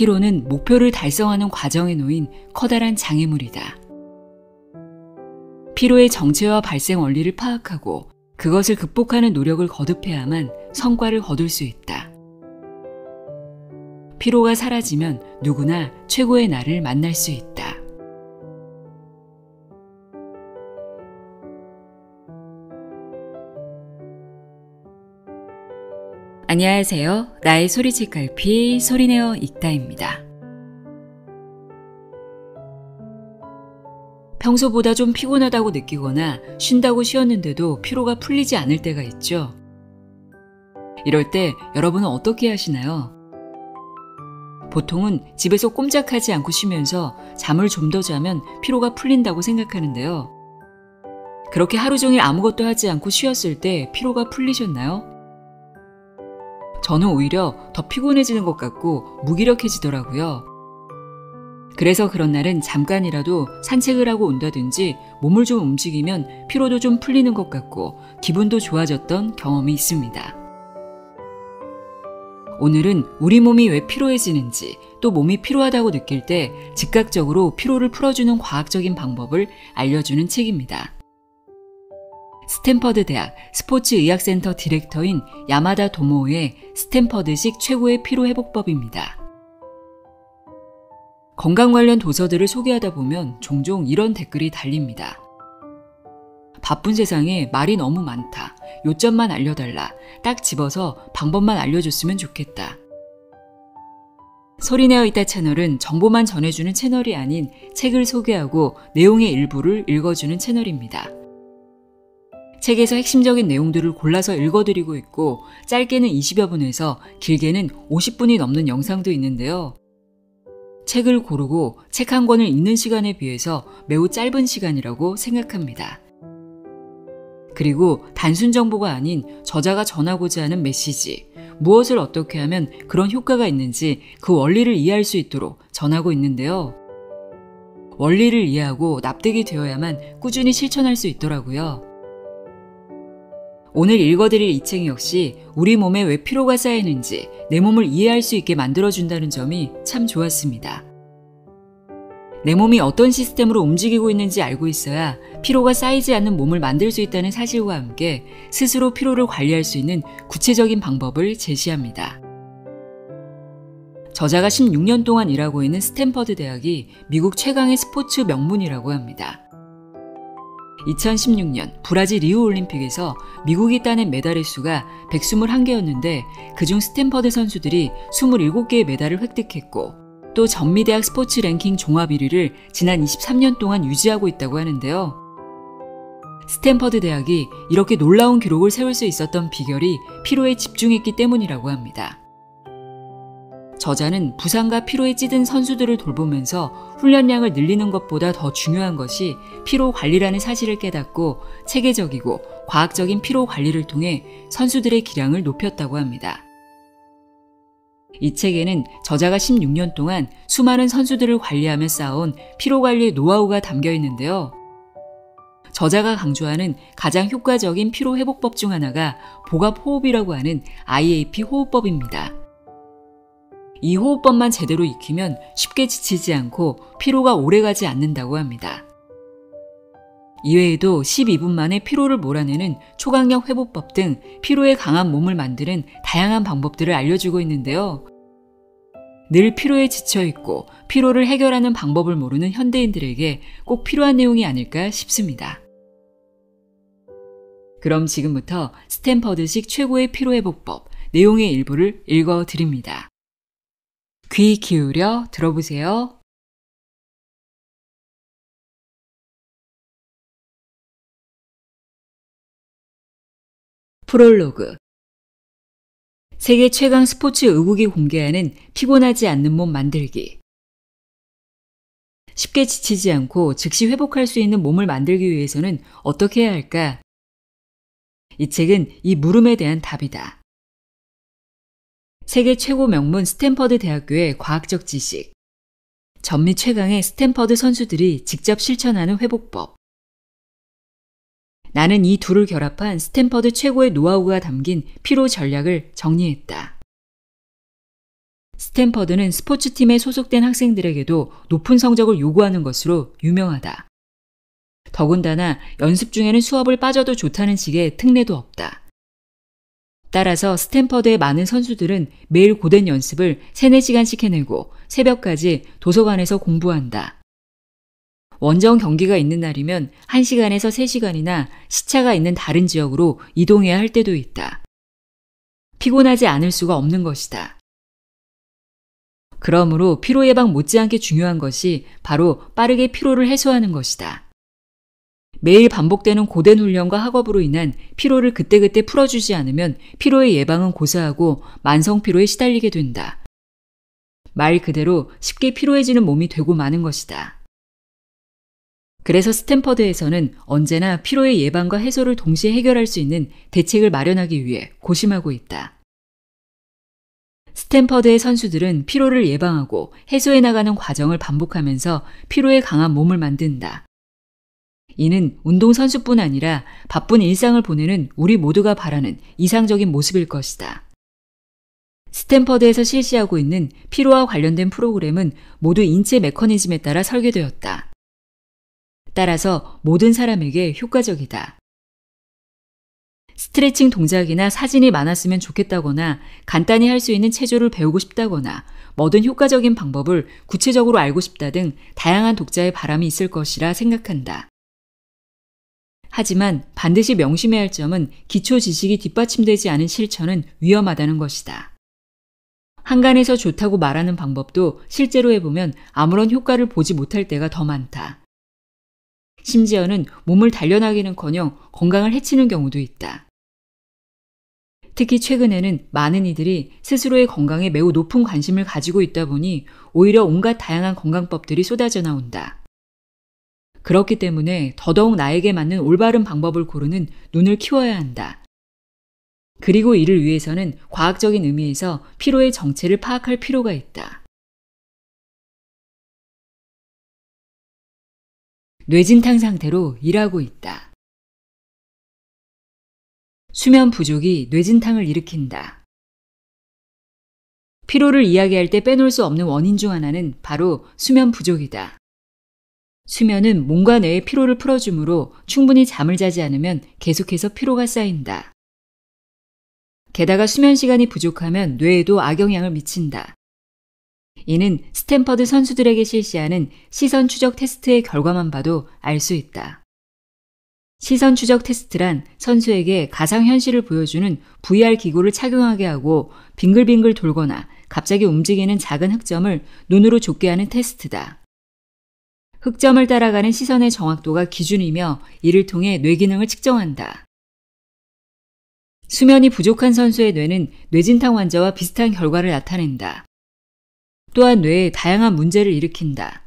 피로는 목표를 달성하는 과정에 놓인 커다란 장애물이다. 피로의 정체와 발생 원리를 파악하고 그것을 극복하는 노력을 거듭해야만 성과를 거둘 수 있다. 피로가 사라지면 누구나 최고의 나를 만날 수 있다. 안녕하세요. 나의 소리집 갈피 소리내어 읽다입니다. 평소보다 좀 피곤하다고 느끼거나 쉰다고 쉬었는데도 피로가 풀리지 않을 때가 있죠. 이럴 때 여러분은 어떻게 하시나요? 보통은 집에서 꼼짝하지 않고 쉬면서 잠을 좀 더 자면 피로가 풀린다고 생각하는데요. 그렇게 하루 종일 아무것도 하지 않고 쉬었을 때 피로가 풀리셨나요? 저는 오히려 더 피곤해지는 것 같고 무기력해지더라고요. 그래서 그런 날은 잠깐이라도 산책을 하고 온다든지 몸을 좀 움직이면 피로도 좀 풀리는 것 같고 기분도 좋아졌던 경험이 있습니다. 오늘은 우리 몸이 왜 피로해지는지 또 몸이 피로하다고 느낄 때 즉각적으로 피로를 풀어주는 과학적인 방법을 알려주는 책입니다. 스탠퍼드 대학 스포츠 의학센터 디렉터인 야마다 도모의 스탠퍼드식 최고의 피로회복법입니다. 건강 관련 도서들을 소개하다 보면 종종 이런 댓글이 달립니다. 바쁜 세상에 말이 너무 많다. 요점만 알려달라. 딱 집어서 방법만 알려줬으면 좋겠다. 소리내어 있다 채널은 정보만 전해주는 채널이 아닌 책을 소개하고 내용의 일부를 읽어주는 채널입니다. 책에서 핵심적인 내용들을 골라서 읽어드리고 있고 짧게는 20여 분에서 길게는 50분이 넘는 영상도 있는데요. 책을 고르고 책 한 권을 읽는 시간에 비해서 매우 짧은 시간이라고 생각합니다. 그리고 단순 정보가 아닌 저자가 전하고자 하는 메시지, 무엇을 어떻게 하면 그런 효과가 있는지 그 원리를 이해할 수 있도록 전하고 있는데요. 원리를 이해하고 납득이 되어야만 꾸준히 실천할 수 있더라고요. 오늘 읽어드릴 이 책 역시 우리 몸에 왜 피로가 쌓이는지 내 몸을 이해할 수 있게 만들어준다는 점이 참 좋았습니다. 내 몸이 어떤 시스템으로 움직이고 있는지 알고 있어야 피로가 쌓이지 않는 몸을 만들 수 있다는 사실과 함께 스스로 피로를 관리할 수 있는 구체적인 방법을 제시합니다. 저자가 16년 동안 일하고 있는 스탠퍼드 대학이 미국 최강의 스포츠 명문이라고 합니다. 2016년 브라질 리우 올림픽에서 미국이 따낸 메달의 수가 121개였는데 그중 스탠퍼드 선수들이 27개의 메달을 획득했고 또 전미대학 스포츠 랭킹 종합 1위를 지난 23년 동안 유지하고 있다고 하는데요. 스탠퍼드 대학이 이렇게 놀라운 기록을 세울 수 있었던 비결이 피로에 집중했기 때문이라고 합니다. 저자는 부상과 피로에 찌든 선수들을 돌보면서 훈련량을 늘리는 것보다 더 중요한 것이 피로 관리라는 사실을 깨닫고 체계적이고 과학적인 피로 관리를 통해 선수들의 기량을 높였다고 합니다. 이 책에는 저자가 16년 동안 수많은 선수들을 관리하며 쌓아온 피로 관리의 노하우가 담겨 있는데요. 저자가 강조하는 가장 효과적인 피로 회복법 중 하나가 보갑 호흡이라고 하는 IAP 호흡법입니다. 이 호흡법만 제대로 익히면 쉽게 지치지 않고 피로가 오래가지 않는다고 합니다. 이외에도 12분 만에 피로를 몰아내는 초강력 회복법 등 피로에 강한 몸을 만드는 다양한 방법들을 알려주고 있는데요. 늘 피로에 지쳐있고 피로를 해결하는 방법을 모르는 현대인들에게 꼭 필요한 내용이 아닐까 싶습니다. 그럼 지금부터 스탠퍼드식 최고의 피로회복법 내용의 일부를 읽어드립니다. 귀 기울여 들어보세요. 프롤로그 세계 최강 스포츠 의국이 공개하는 피곤하지 않는 몸 만들기 쉽게 지치지 않고 즉시 회복할 수 있는 몸을 만들기 위해서는 어떻게 해야 할까? 이 책은 이 물음에 대한 답이다. 세계 최고 명문 스탠퍼드 대학교의 과학적 지식, 전미 최강의 스탠퍼드 선수들이 직접 실천하는 회복법. 나는 이 둘을 결합한 스탠퍼드 최고의 노하우가 담긴 피로 전략을 정리했다. 스탠퍼드는 스포츠팀에 소속된 학생들에게도 높은 성적을 요구하는 것으로 유명하다. 더군다나 연습 중에는 수업을 빠져도 좋다는 식의 특례도 없다. 따라서 스탠퍼드의 많은 선수들은 매일 고된 연습을 3, 4시간씩 해내고 새벽까지 도서관에서 공부한다. 원정 경기가 있는 날이면 1시간에서 3시간이나 시차가 있는 다른 지역으로 이동해야 할 때도 있다. 피곤하지 않을 수가 없는 것이다. 그러므로 피로 예방 못지않게 중요한 것이 바로 빠르게 피로를 해소하는 것이다. 매일 반복되는 고된 훈련과 학업으로 인한 피로를 그때그때 풀어주지 않으면 피로의 예방은 고사하고 만성 피로에 시달리게 된다. 말 그대로 쉽게 피로해지는 몸이 되고 마는 것이다. 그래서 스탠퍼드에서는 언제나 피로의 예방과 해소를 동시에 해결할 수 있는 대책을 마련하기 위해 고심하고 있다. 스탠퍼드의 선수들은 피로를 예방하고 해소해 나가는 과정을 반복하면서 피로에 강한 몸을 만든다. 이는 운동선수뿐 아니라 바쁜 일상을 보내는 우리 모두가 바라는 이상적인 모습일 것이다. 스탠퍼드에서 실시하고 있는 피로와 관련된 프로그램은 모두 인체 메커니즘에 따라 설계되었다. 따라서 모든 사람에게 효과적이다. 스트레칭 동작이나 사진이 많았으면 좋겠다거나 간단히 할 수 있는 체조를 배우고 싶다거나 뭐든 효과적인 방법을 구체적으로 알고 싶다 등 다양한 독자의 바람이 있을 것이라 생각한다. 하지만 반드시 명심해야 할 점은 기초 지식이 뒷받침되지 않은 실천은 위험하다는 것이다. 한간에서 좋다고 말하는 방법도 실제로 해보면 아무런 효과를 보지 못할 때가 더 많다. 심지어는 몸을 단련하기는 커녕 건강을 해치는 경우도 있다. 특히 최근에는 많은 이들이 스스로의 건강에 매우 높은 관심을 가지고 있다 보니 오히려 온갖 다양한 건강법들이 쏟아져 나온다. 그렇기 때문에 더더욱 나에게 맞는 올바른 방법을 고르는 눈을 키워야 한다. 그리고 이를 위해서는 과학적인 의미에서 피로의 정체를 파악할 필요가 있다. 뇌진탕 상태로 일하고 있다. 수면 부족이 뇌진탕을 일으킨다. 피로를 이야기할 때 빼놓을 수 없는 원인 중 하나는 바로 수면 부족이다. 수면은 몸과 뇌의 피로를 풀어주므로 충분히 잠을 자지 않으면 계속해서 피로가 쌓인다. 게다가 수면 시간이 부족하면 뇌에도 악영향을 미친다. 이는 스탠퍼드 선수들에게 실시하는 시선 추적 테스트의 결과만 봐도 알 수 있다. 시선 추적 테스트란 선수에게 가상 현실을 보여주는 VR 기구를 착용하게 하고 빙글빙글 돌거나 갑자기 움직이는 작은 흑점을 눈으로 좁게 하는 테스트다. 흑점을 따라가는 시선의 정확도가 기준이며 이를 통해 뇌기능을 측정한다. 수면이 부족한 선수의 뇌는 뇌진탕 환자와 비슷한 결과를 나타낸다. 또한 뇌에 다양한 문제를 일으킨다.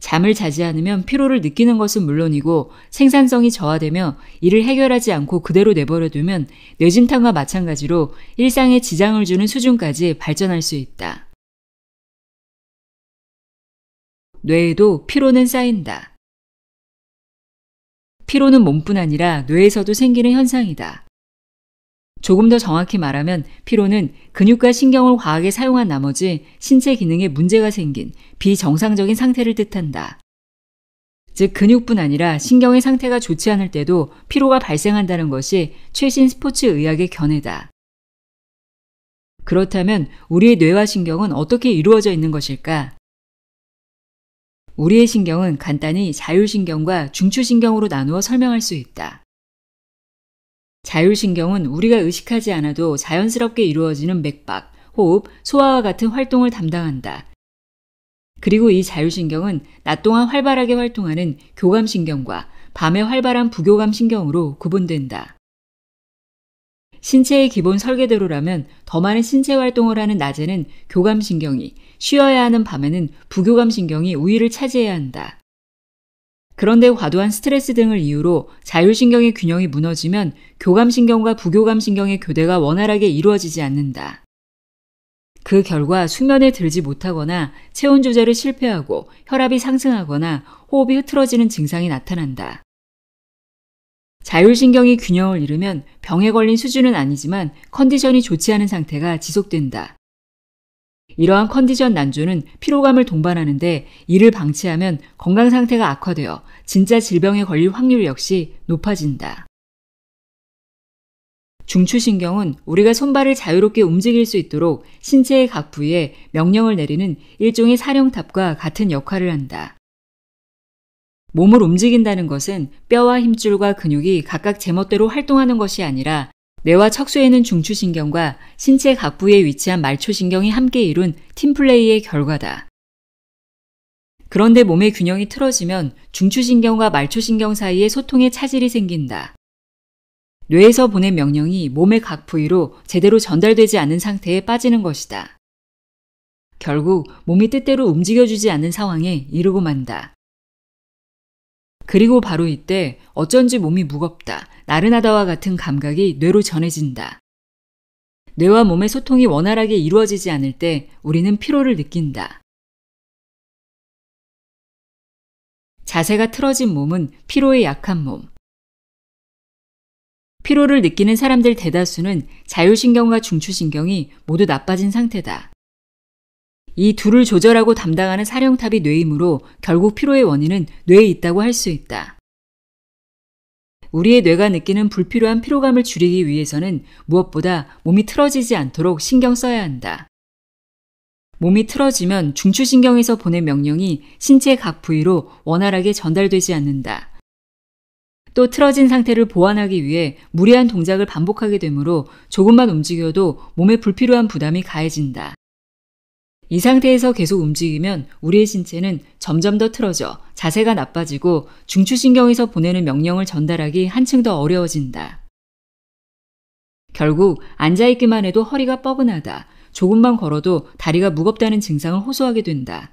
잠을 자지 않으면 피로를 느끼는 것은 물론이고 생산성이 저하되며 이를 해결하지 않고 그대로 내버려두면 뇌진탕과 마찬가지로 일상에 지장을 주는 수준까지 발전할 수 있다. 뇌에도 피로는 쌓인다. 피로는 몸뿐 아니라 뇌에서도 생기는 현상이다. 조금 더 정확히 말하면 피로는 근육과 신경을 과하게 사용한 나머지 신체 기능에 문제가 생긴 비정상적인 상태를 뜻한다. 즉, 근육뿐 아니라 신경의 상태가 좋지 않을 때도 피로가 발생한다는 것이 최신 스포츠 의학의 견해다. 그렇다면 우리의 뇌와 신경은 어떻게 이루어져 있는 것일까? 우리의 신경은 간단히 자율신경과 중추신경으로 나누어 설명할 수 있다. 자율신경은 우리가 의식하지 않아도 자연스럽게 이루어지는 맥박, 호흡, 소화와 같은 활동을 담당한다. 그리고 이 자율신경은 낮 동안 활발하게 활동하는 교감신경과 밤에 활발한 부교감신경으로 구분된다. 신체의 기본 설계대로라면 더 많은 신체 활동을 하는 낮에는 교감신경이, 쉬어야 하는 밤에는 부교감 신경이 우위를 차지해야 한다. 그런데 과도한 스트레스 등을 이유로 자율신경의 균형이 무너지면 교감신경과 부교감신경의 교대가 원활하게 이루어지지 않는다. 그 결과 수면에 들지 못하거나 체온 조절을 실패하고 혈압이 상승하거나 호흡이 흐트러지는 증상이 나타난다. 자율신경이 균형을 잃으면 병에 걸린 수준은 아니지만 컨디션이 좋지 않은 상태가 지속된다. 이러한 컨디션 난조는 피로감을 동반하는데 이를 방치하면 건강 상태가 악화되어 진짜 질병에 걸릴 확률 역시 높아진다. 중추신경은 우리가 손발을 자유롭게 움직일 수 있도록 신체의 각 부위에 명령을 내리는 일종의 사령탑과 같은 역할을 한다. 몸을 움직인다는 것은 뼈와 힘줄과 근육이 각각 제멋대로 활동하는 것이 아니라 뇌와 척수에는 중추신경과 신체 각부에 위치한 말초신경이 함께 이룬 팀플레이의 결과다. 그런데 몸의 균형이 틀어지면 중추신경과 말초신경 사이에 소통의 차질이 생긴다. 뇌에서 보낸 명령이 몸의 각 부위로 제대로 전달되지 않은 상태에 빠지는 것이다. 결국 몸이 뜻대로 움직여주지 않는 상황에 이르고 만다. 그리고 바로 이때 어쩐지 몸이 무겁다, 나른하다와 같은 감각이 뇌로 전해진다. 뇌와 몸의 소통이 원활하게 이루어지지 않을 때 우리는 피로를 느낀다. 자세가 틀어진 몸은 피로에 약한 몸. 피로를 느끼는 사람들 대다수는 자율신경과 중추신경이 모두 나빠진 상태다. 이 둘을 조절하고 담당하는 사령탑이 뇌이므로 결국 피로의 원인은 뇌에 있다고 할 수 있다. 우리의 뇌가 느끼는 불필요한 피로감을 줄이기 위해서는 무엇보다 몸이 틀어지지 않도록 신경 써야 한다. 몸이 틀어지면 중추신경에서 보낸 명령이 신체 각 부위로 원활하게 전달되지 않는다. 또 틀어진 상태를 보완하기 위해 무리한 동작을 반복하게 되므로 조금만 움직여도 몸에 불필요한 부담이 가해진다. 이 상태에서 계속 움직이면 우리의 신체는 점점 더 틀어져 자세가 나빠지고 중추신경에서 보내는 명령을 전달하기 한층 더 어려워진다. 결국 앉아있기만 해도 허리가 뻐근하다. 조금만 걸어도 다리가 무겁다는 증상을 호소하게 된다.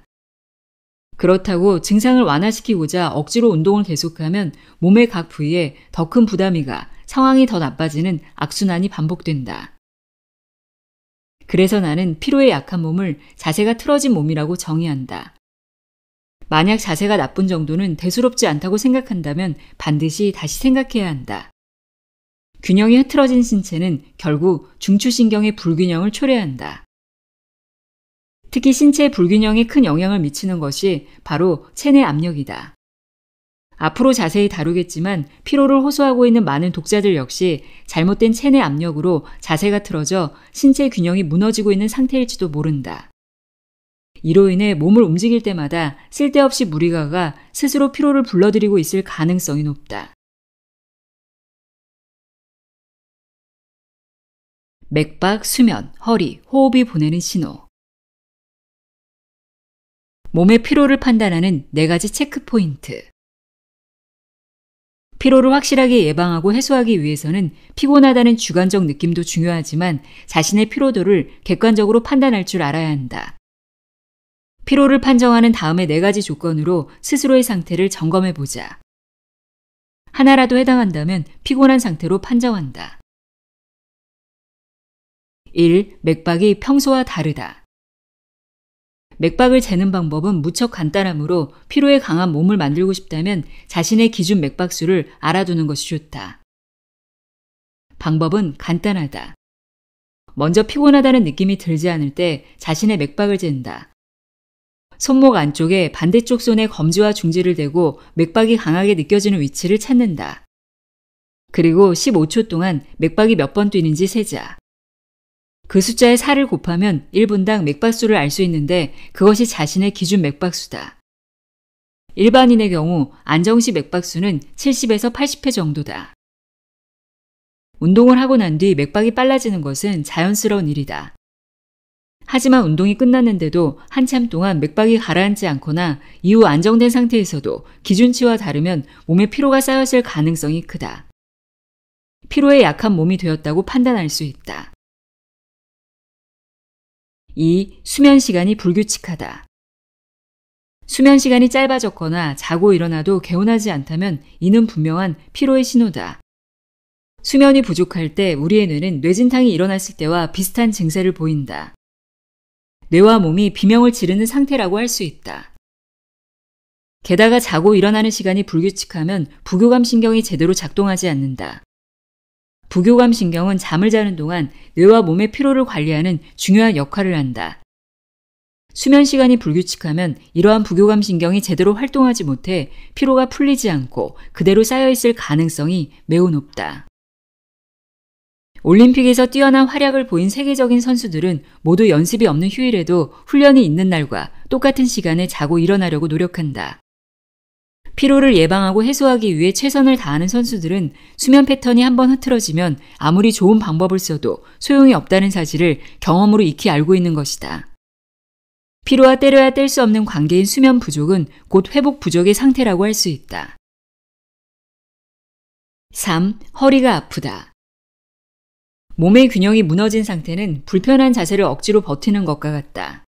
그렇다고 증상을 완화시키고자 억지로 운동을 계속하면 몸의 각 부위에 더 큰 부담이 가 상황이 더 나빠지는 악순환이 반복된다. 그래서 나는 피로에 약한 몸을 자세가 틀어진 몸이라고 정의한다. 만약 자세가 나쁜 정도는 대수롭지 않다고 생각한다면 반드시 다시 생각해야 한다. 균형이 흐트러진 신체는 결국 중추신경의 불균형을 초래한다. 특히 신체 불균형에 큰 영향을 미치는 것이 바로 체내 압력이다. 앞으로 자세히 다루겠지만 피로를 호소하고 있는 많은 독자들 역시 잘못된 체내 압력으로 자세가 틀어져 신체 균형이 무너지고 있는 상태일지도 모른다. 이로 인해 몸을 움직일 때마다 쓸데없이 무리가 가 스스로 피로를 불러들이고 있을 가능성이 높다. 맥박, 수면, 허리, 호흡이 보내는 신호. 몸의 피로를 판단하는 네 가지 체크 포인트. 피로를 확실하게 예방하고 해소하기 위해서는 피곤하다는 주관적 느낌도 중요하지만 자신의 피로도를 객관적으로 판단할 줄 알아야 한다. 피로를 판정하는 다음에 네 가지 조건으로 스스로의 상태를 점검해 보자. 하나라도 해당한다면 피곤한 상태로 판정한다. 1. 맥박이 평소와 다르다. 맥박을 재는 방법은 무척 간단하므로 피로에 강한 몸을 만들고 싶다면 자신의 기준 맥박수를 알아두는 것이 좋다. 방법은 간단하다. 먼저 피곤하다는 느낌이 들지 않을 때 자신의 맥박을 잰다. 손목 안쪽에 반대쪽 손에 검지와 중지를 대고 맥박이 강하게 느껴지는 위치를 찾는다. 그리고 15초 동안 맥박이 몇 번 뛰는지 세자. 그 숫자에 4를 곱하면 1분당 맥박수를 알 수 있는데 그것이 자신의 기준 맥박수다. 일반인의 경우 안정시 맥박수는 70에서 80회 정도다. 운동을 하고 난 뒤 맥박이 빨라지는 것은 자연스러운 일이다. 하지만 운동이 끝났는데도 한참 동안 맥박이 가라앉지 않거나 이후 안정된 상태에서도 기준치와 다르면 몸에 피로가 쌓였을 가능성이 크다. 피로에 약한 몸이 되었다고 판단할 수 있다. 이 수면 시간이 불규칙하다. 수면 시간이 짧아졌거나 자고 일어나도 개운하지 않다면 이는 분명한 피로의 신호다. 수면이 부족할 때 우리의 뇌는 뇌진탕이 일어났을 때와 비슷한 증세를 보인다. 뇌와 몸이 비명을 지르는 상태라고 할 수 있다. 게다가 자고 일어나는 시간이 불규칙하면 부교감 신경이 제대로 작동하지 않는다. 부교감 신경은 잠을 자는 동안 뇌와 몸의 피로를 관리하는 중요한 역할을 한다. 수면 시간이 불규칙하면 이러한 부교감 신경이 제대로 활동하지 못해 피로가 풀리지 않고 그대로 쌓여있을 가능성이 매우 높다. 올림픽에서 뛰어난 활약을 보인 세계적인 선수들은 모두 연습이 없는 휴일에도 훈련이 있는 날과 똑같은 시간에 자고 일어나려고 노력한다. 피로를 예방하고 해소하기 위해 최선을 다하는 선수들은 수면 패턴이 한번 흐트러지면 아무리 좋은 방법을 써도 소용이 없다는 사실을 경험으로 익히 알고 있는 것이다. 피로와 때려야 뗄 수 없는 관계인 수면 부족은 곧 회복 부족의 상태라고 할 수 있다. 3. 허리가 아프다. 몸의 균형이 무너진 상태는 불편한 자세를 억지로 버티는 것과 같다.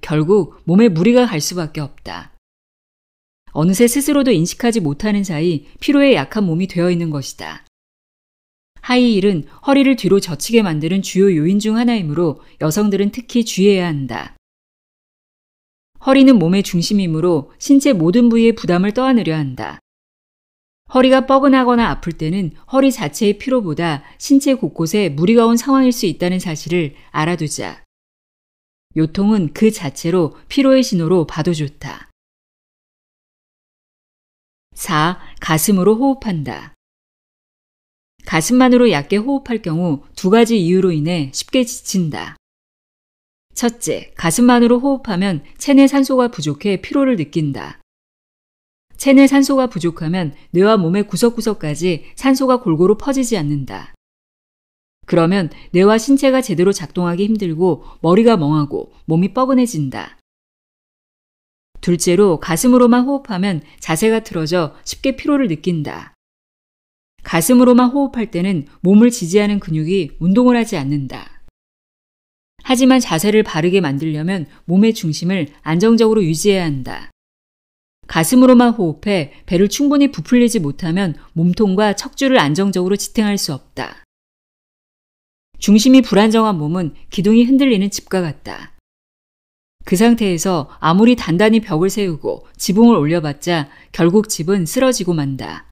결국 몸에 무리가 갈 수밖에 없다. 어느새 스스로도 인식하지 못하는 사이 피로에 약한 몸이 되어 있는 것이다. 하이힐은 허리를 뒤로 젖히게 만드는 주요 요인 중 하나이므로 여성들은 특히 주의해야 한다. 허리는 몸의 중심이므로 신체 모든 부위에 부담을 떠안으려 한다. 허리가 뻐근하거나 아플 때는 허리 자체의 피로보다 신체 곳곳에 무리가 온 상황일 수 있다는 사실을 알아두자. 요통은 그 자체로 피로의 신호로 봐도 좋다. 4. 가슴으로 호흡한다. 가슴만으로 얕게 호흡할 경우 두 가지 이유로 인해 쉽게 지친다. 첫째, 가슴만으로 호흡하면 체내 산소가 부족해 피로를 느낀다. 체내 산소가 부족하면 뇌와 몸의 구석구석까지 산소가 골고루 퍼지지 않는다. 그러면 뇌와 신체가 제대로 작동하기 힘들고 머리가 멍하고 몸이 뻐근해진다. 둘째로 가슴으로만 호흡하면 자세가 틀어져 쉽게 피로를 느낀다. 가슴으로만 호흡할 때는 몸을 지지하는 근육이 운동을 하지 않는다. 하지만 자세를 바르게 만들려면 몸의 중심을 안정적으로 유지해야 한다. 가슴으로만 호흡해 배를 충분히 부풀리지 못하면 몸통과 척주를 안정적으로 지탱할 수 없다. 중심이 불안정한 몸은 기둥이 흔들리는 집과 같다. 그 상태에서 아무리 단단히 벽을 세우고 지붕을 올려봤자 결국 집은 쓰러지고 만다.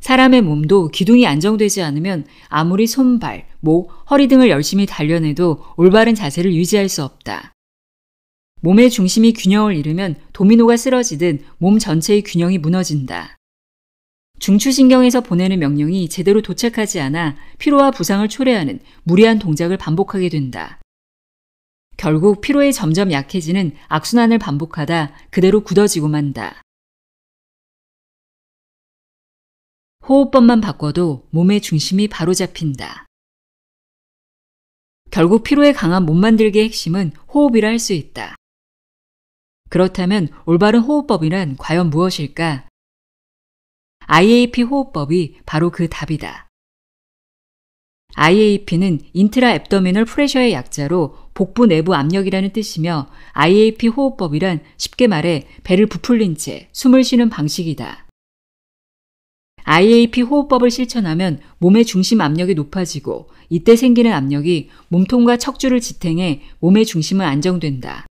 사람의 몸도 기둥이 안정되지 않으면 아무리 손발, 목, 허리 등을 열심히 단련해도 올바른 자세를 유지할 수 없다. 몸의 중심이 균형을 잃으면 도미노가 쓰러지듯 몸 전체의 균형이 무너진다. 중추신경에서 보내는 명령이 제대로 도착하지 않아 피로와 부상을 초래하는 무리한 동작을 반복하게 된다. 결국 피로에 점점 약해지는 악순환을 반복하다 그대로 굳어지고 만다. 호흡법만 바꿔도 몸의 중심이 바로잡힌다. 결국 피로에 강한 몸 만들기의 핵심은 호흡이라 할 수 있다. 그렇다면 올바른 호흡법이란 과연 무엇일까? IAP 호흡법이 바로 그 답이다. IAP는 인트라 앱더미널 프레셔의 약자로 복부 내부 압력이라는 뜻이며 IAP 호흡법이란 쉽게 말해 배를 부풀린 채 숨을 쉬는 방식이다. IAP 호흡법을 실천하면 몸의 중심 압력이 높아지고 이때 생기는 압력이 몸통과 척주를 지탱해 몸의 중심은 안정된다.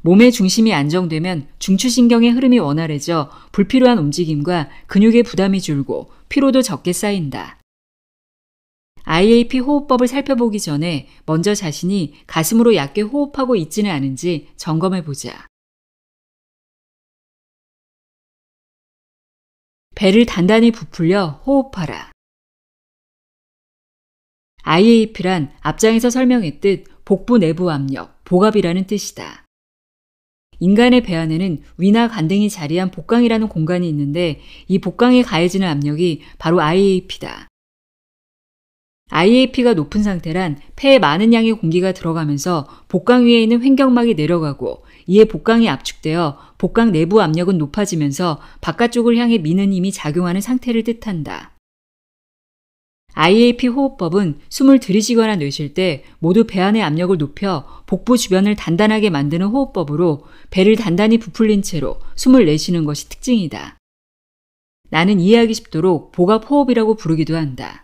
몸의 중심이 안정되면 중추신경의 흐름이 원활해져 불필요한 움직임과 근육의 부담이 줄고 피로도 적게 쌓인다. IAP 호흡법을 살펴보기 전에 먼저 자신이 가슴으로 얕게 호흡하고 있지는 않은지 점검해 보자. 배를 단단히 부풀려 호흡하라. IAP란 앞장에서 설명했듯 복부 내부 압력, 복압이라는 뜻이다. 인간의 배 안에는 위나 간등이 자리한 복강이라는 공간이 있는데 이 복강에 가해지는 압력이 바로 IAP다. IAP가 높은 상태란 폐에 많은 양의 공기가 들어가면서 복강 위에 있는 횡격막이 내려가고 이에 복강이 압축되어 복강 내부 압력은 높아지면서 바깥쪽을 향해 미는 힘이 작용하는 상태를 뜻한다. IAP 호흡법은 숨을 들이쉬거나 내쉴 때 모두 배 안의 압력을 높여 복부 주변을 단단하게 만드는 호흡법으로 배를 단단히 부풀린 채로 숨을 내쉬는 것이 특징이다. 나는 이해하기 쉽도록 복압 호흡이라고 부르기도 한다.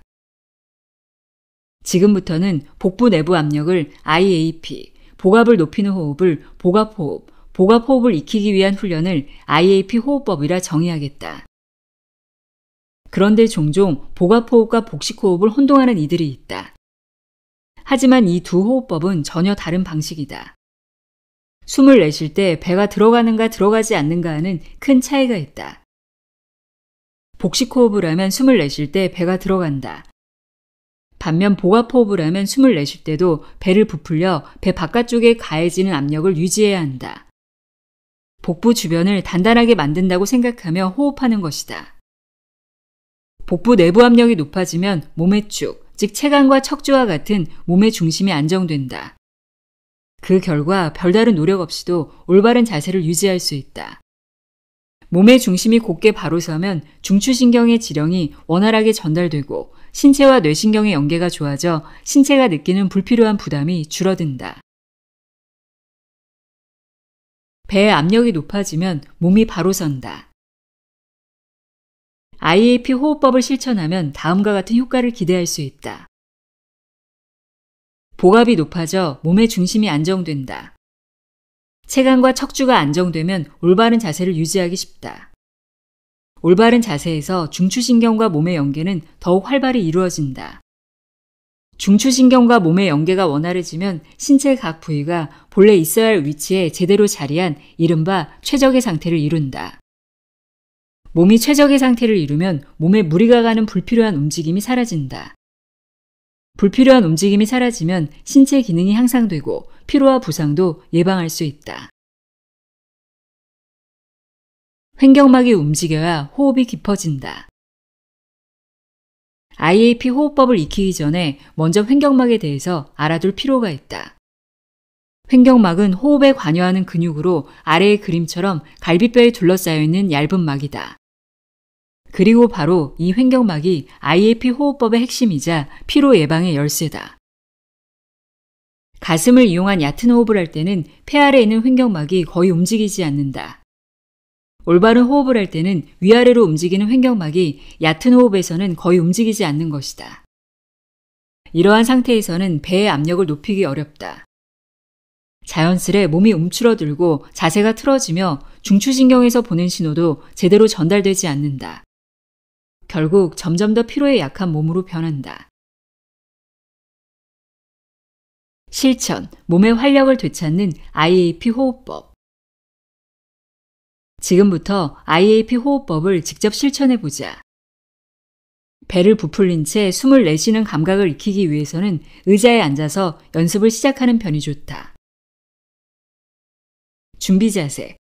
지금부터는 복부 내부 압력을 IAP, 복압을 높이는 호흡을 복압호흡, 복압호흡을 익히기 위한 훈련을 IAP 호흡법이라 정의하겠다. 그런데 종종 복압호흡과 복식호흡을 혼동하는 이들이 있다. 하지만 이 두 호흡법은 전혀 다른 방식이다. 숨을 내쉴 때 배가 들어가는가 들어가지 않는가 하는 큰 차이가 있다. 복식호흡을 하면 숨을 내쉴 때 배가 들어간다. 반면 보가호흡을 하면 숨을 내쉴 때도 배를 부풀려 배 바깥쪽에 가해지는 압력을 유지해야 한다. 복부 주변을 단단하게 만든다고 생각하며 호흡하는 것이다. 복부 내부 압력이 높아지면 몸의 축, 즉 체간과 척추와 같은 몸의 중심이 안정된다. 그 결과 별다른 노력 없이도 올바른 자세를 유지할 수 있다. 몸의 중심이 곧게 바로 서면 중추신경의 지령이 원활하게 전달되고 신체와 뇌신경의 연계가 좋아져 신체가 느끼는 불필요한 부담이 줄어든다. 배의 압력이 높아지면 몸이 바로 선다. IAP 호흡법을 실천하면 다음과 같은 효과를 기대할 수 있다. 복압이 높아져 몸의 중심이 안정된다. 체간과 척주가 안정되면 올바른 자세를 유지하기 쉽다. 올바른 자세에서 중추신경과 몸의 연계는 더욱 활발히 이루어진다. 중추신경과 몸의 연계가 원활해지면 신체 각 부위가 본래 있어야 할 위치에 제대로 자리한 이른바 최적의 상태를 이룬다. 몸이 최적의 상태를 이루면 몸에 무리가 가는 불필요한 움직임이 사라진다. 불필요한 움직임이 사라지면 신체 기능이 향상되고 피로와 부상도 예방할 수 있다. 횡격막이 움직여야 호흡이 깊어진다. IAP 호흡법을 익히기 전에 먼저 횡격막에 대해서 알아둘 필요가 있다. 횡격막은 호흡에 관여하는 근육으로 아래의 그림처럼 갈비뼈에 둘러싸여 있는 얇은 막이다. 그리고 바로 이 횡격막이 IAP 호흡법의 핵심이자 피로 예방의 열쇠다. 가슴을 이용한 얕은 호흡을 할 때는 폐 아래 에 있는 횡격막이 거의 움직이지 않는다. 올바른 호흡을 할 때는 위아래로 움직이는 횡격막이 얕은 호흡에서는 거의 움직이지 않는 것이다. 이러한 상태에서는 배의 압력을 높이기 어렵다. 자연스레 몸이 움츠러들고 자세가 틀어지며 중추신경에서 보낸 신호도 제대로 전달되지 않는다. 결국 점점 더 피로에 약한 몸으로 변한다. 실천, 몸의 활력을 되찾는 IAP 호흡법. 지금부터 IAP 호흡법을 직접 실천해 보자. 배를 부풀린 채 숨을 내쉬는 감각을 익히기 위해서는 의자에 앉아서 연습을 시작하는 편이 좋다. 준비 자세.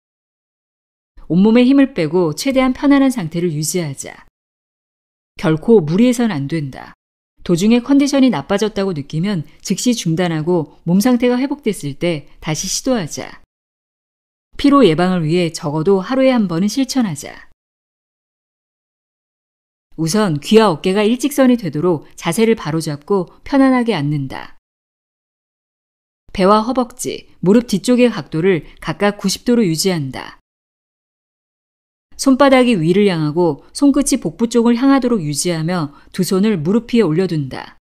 온몸에 힘을 빼고 최대한 편안한 상태를 유지하자. 결코 무리해선 안 된다. 도중에 컨디션이 나빠졌다고 느끼면 즉시 중단하고 몸 상태가 회복됐을 때 다시 시도하자. 피로 예방을 위해 적어도 하루에 한 번은 실천하자. 우선 귀와 어깨가 일직선이 되도록 자세를 바로잡고 편안하게 앉는다. 배와 허벅지, 무릎 뒤쪽의 각도를 각각 90도로 유지한다. 손바닥이 위를 향하고 손끝이 복부 쪽을 향하도록 유지하며 두 손을 무릎 위에 올려둔다.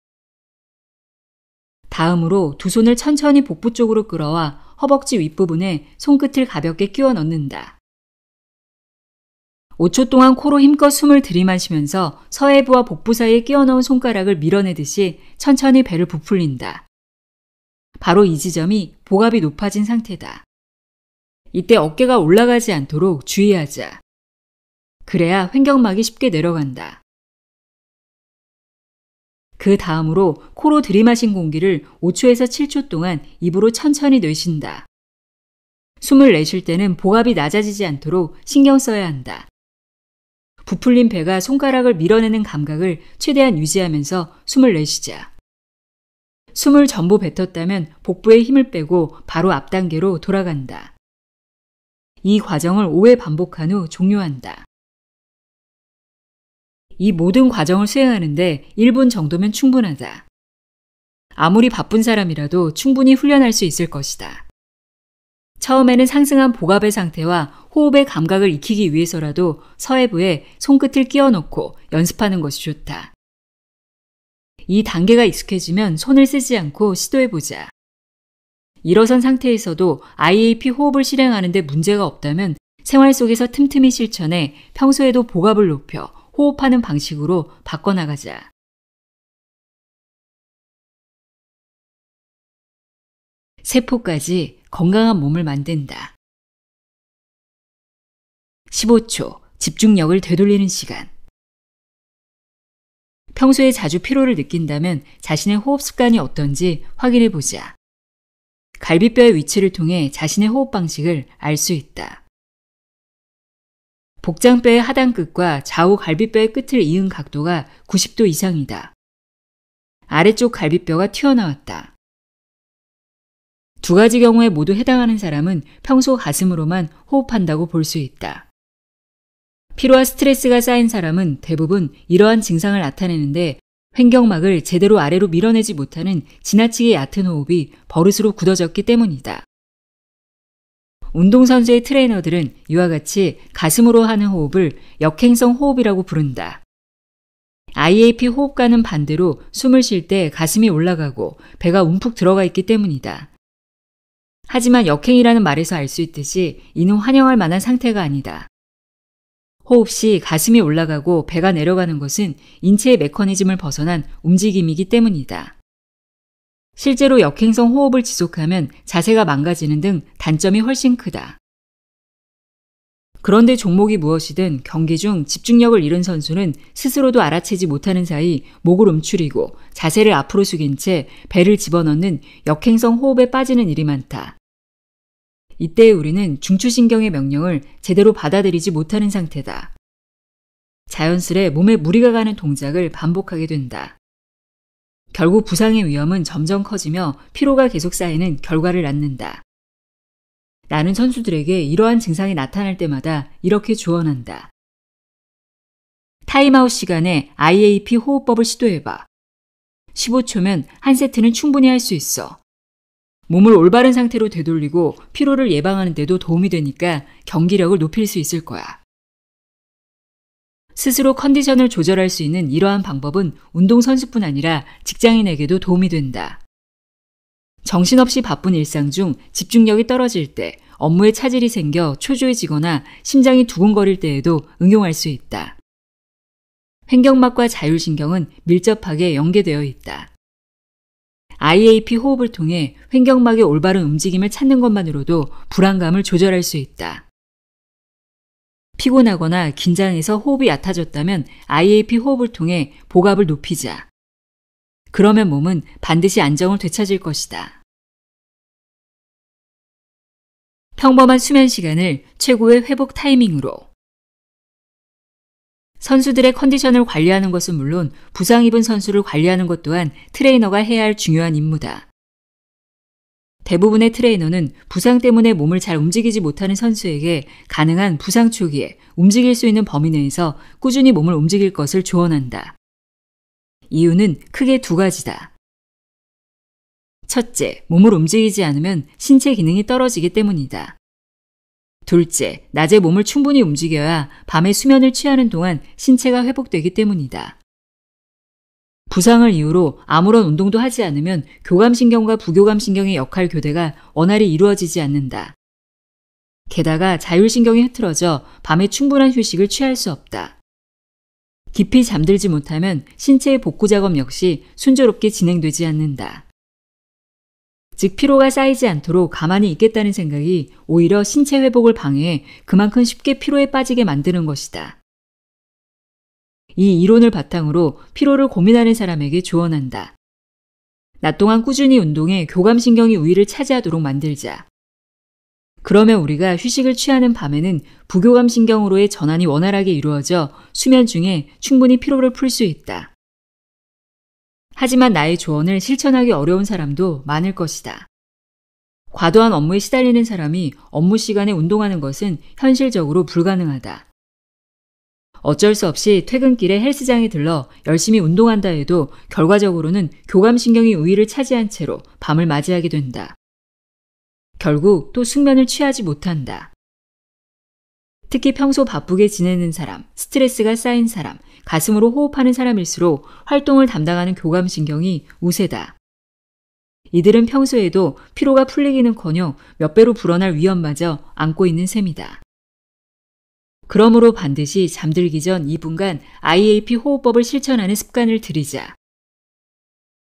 다음으로 두 손을 천천히 복부 쪽으로 끌어와 허벅지 윗부분에 손끝을 가볍게 끼워 넣는다. 5초 동안 코로 힘껏 숨을 들이마시면서 서해부와 복부 사이에 끼워 넣은 손가락을 밀어내듯이 천천히 배를 부풀린다. 바로 이 지점이 복압이 높아진 상태다. 이때 어깨가 올라가지 않도록 주의하자. 그래야 횡격막이 쉽게 내려간다. 그 다음으로 코로 들이마신 공기를 5초에서 7초 동안 입으로 천천히 내쉰다. 숨을 내쉴 때는 복압이 낮아지지 않도록 신경 써야 한다. 부풀린 배가 손가락을 밀어내는 감각을 최대한 유지하면서 숨을 내쉬자. 숨을 전부 뱉었다면 복부에 힘을 빼고 바로 앞 단계로 돌아간다. 이 과정을 5회 반복한 후 종료한다. 이 모든 과정을 수행하는데 1분 정도면 충분하다. 아무리 바쁜 사람이라도 충분히 훈련할 수 있을 것이다. 처음에는 상승한 복압의 상태와 호흡의 감각을 익히기 위해서라도 서해부에 손끝을 끼워 놓고 연습하는 것이 좋다. 이 단계가 익숙해지면 손을 쓰지 않고 시도해보자. 일어선 상태에서도 IAP 호흡을 실행하는데 문제가 없다면 생활 속에서 틈틈이 실천해 평소에도 복압을 높여 호흡하는 방식으로 바꿔나가자. 세포까지 건강한 몸을 만든다. 15초 집중력을 되돌리는 시간. 평소에 자주 피로를 느낀다면 자신의 호흡 습관이 어떤지 확인해 보자. 갈비뼈의 위치를 통해 자신의 호흡 방식을 알 수 있다. 복장뼈의 하단 끝과 좌우 갈비뼈의 끝을 이은 각도가 90도 이상이다. 아래쪽 갈비뼈가 튀어나왔다. 두 가지 경우에 모두 해당하는 사람은 평소 가슴으로만 호흡한다고 볼 수 있다. 피로와 스트레스가 쌓인 사람은 대부분 이러한 증상을 나타내는데 횡격막을 제대로 아래로 밀어내지 못하는 지나치게 얕은 호흡이 버릇으로 굳어졌기 때문이다. 운동선수의 트레이너들은 이와 같이 가슴으로 하는 호흡을 역행성 호흡이라고 부른다. IAP 호흡과는 반대로 숨을 쉴 때 가슴이 올라가고 배가 움푹 들어가 있기 때문이다. 하지만 역행이라는 말에서 알 수 있듯이 이는 환영할 만한 상태가 아니다. 호흡 시 가슴이 올라가고 배가 내려가는 것은 인체의 메커니즘을 벗어난 움직임이기 때문이다. 실제로 역행성 호흡을 지속하면 자세가 망가지는 등 단점이 훨씬 크다. 그런데 종목이 무엇이든 경기 중 집중력을 잃은 선수는 스스로도 알아채지 못하는 사이 목을 움츠리고 자세를 앞으로 숙인 채 배를 집어넣는 역행성 호흡에 빠지는 일이 많다. 이때 우리는 중추신경의 명령을 제대로 받아들이지 못하는 상태다. 자연스레 몸에 무리가 가는 동작을 반복하게 된다. 결국 부상의 위험은 점점 커지며 피로가 계속 쌓이는 결과를 낳는다. 나는 선수들에게 이러한 증상이 나타날 때마다 이렇게 조언한다. 타임아웃 시간에 IAP 호흡법을 시도해봐. 15초면 한 세트는 충분히 할 수 있어. 몸을 올바른 상태로 되돌리고 피로를 예방하는 데도 도움이 되니까 경기력을 높일 수 있을 거야. 스스로 컨디션을 조절할 수 있는 이러한 방법은 운동선수뿐 아니라 직장인에게도 도움이 된다. 정신없이 바쁜 일상 중 집중력이 떨어질 때 업무에 차질이 생겨 초조해지거나 심장이 두근거릴 때에도 응용할 수 있다. 횡격막과 자율신경은 밀접하게 연계되어 있다. IAP 호흡을 통해 횡격막의 올바른 움직임을 찾는 것만으로도 불안감을 조절할 수 있다. 피곤하거나 긴장해서 호흡이 얕아졌다면 IAP 호흡을 통해 복압을 높이자. 그러면 몸은 반드시 안정을 되찾을 것이다. 평범한 수면 시간을 최고의 회복 타이밍으로 선수들의 컨디션을 관리하는 것은 물론 부상 입은 선수를 관리하는 것 또한 트레이너가 해야 할 중요한 임무다. 대부분의 트레이너는 부상 때문에 몸을 잘 움직이지 못하는 선수에게 가능한 부상 초기에 움직일 수 있는 범위 내에서 꾸준히 몸을 움직일 것을 조언한다. 이유는 크게 두 가지다. 첫째, 몸을 움직이지 않으면 신체 기능이 떨어지기 때문이다. 둘째, 낮에 몸을 충분히 움직여야 밤에 수면을 취하는 동안 신체가 회복되기 때문이다. 부상을 이유로 아무런 운동도 하지 않으면 교감신경과 부교감신경의 역할 교대가 원활히 이루어지지 않는다. 게다가 자율신경이 흐트러져 밤에 충분한 휴식을 취할 수 없다. 깊이 잠들지 못하면 신체의 복구 작업 역시 순조롭게 진행되지 않는다. 즉, 피로가 쌓이지 않도록 가만히 있겠다는 생각이 오히려 신체 회복을 방해해 그만큼 쉽게 피로에 빠지게 만드는 것이다. 이 이론을 바탕으로 피로를 고민하는 사람에게 조언한다. 낮 동안 꾸준히 운동해 교감신경이 우위를 차지하도록 만들자. 그러면 우리가 휴식을 취하는 밤에는 부교감신경으로의 전환이 원활하게 이루어져 수면 중에 충분히 피로를 풀 수 있다. 하지만 나의 조언을 실천하기 어려운 사람도 많을 것이다. 과도한 업무에 시달리는 사람이 업무 시간에 운동하는 것은 현실적으로 불가능하다. 어쩔 수 없이 퇴근길에 헬스장에 들러 열심히 운동한다 해도 결과적으로는 교감신경이 우위를 차지한 채로 밤을 맞이하게 된다. 결국 또 숙면을 취하지 못한다. 특히 평소 바쁘게 지내는 사람, 스트레스가 쌓인 사람, 가슴으로 호흡하는 사람일수록 활동을 담당하는 교감신경이 우세다. 이들은 평소에도 피로가 풀리기는 커녕 몇 배로 불어날 위험마저 안고 있는 셈이다. 그러므로 반드시 잠들기 전 2분간 IAP 호흡법을 실천하는 습관을 들이자.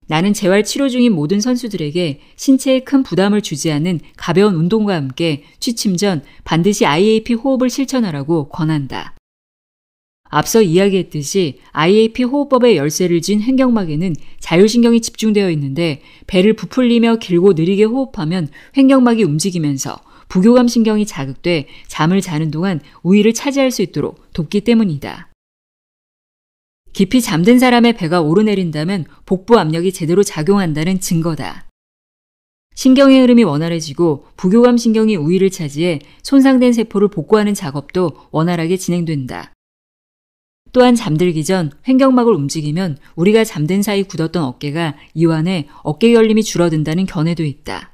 나는 재활 치료 중인 모든 선수들에게 신체에 큰 부담을 주지 않는 가벼운 운동과 함께 취침 전 반드시 IAP 호흡을 실천하라고 권한다. 앞서 이야기했듯이 IAP 호흡법의 열쇠를 쥔횡경막에는 자율신경이 집중되어 있는데 배를 부풀리며 길고 느리게 호흡하면 횡경막이 움직이면서 부교감 신경이 자극돼 잠을 자는 동안 우위를 차지할 수 있도록 돕기 때문이다. 깊이 잠든 사람의 배가 오르내린다면 복부 압력이 제대로 작용한다는 증거다. 신경의 흐름이 원활해지고 부교감 신경이 우위를 차지해 손상된 세포를 복구하는 작업도 원활하게 진행된다. 또한 잠들기 전 횡격막을 움직이면 우리가 잠든 사이 굳었던 어깨가 이완해 어깨 열림이 줄어든다는 견해도 있다.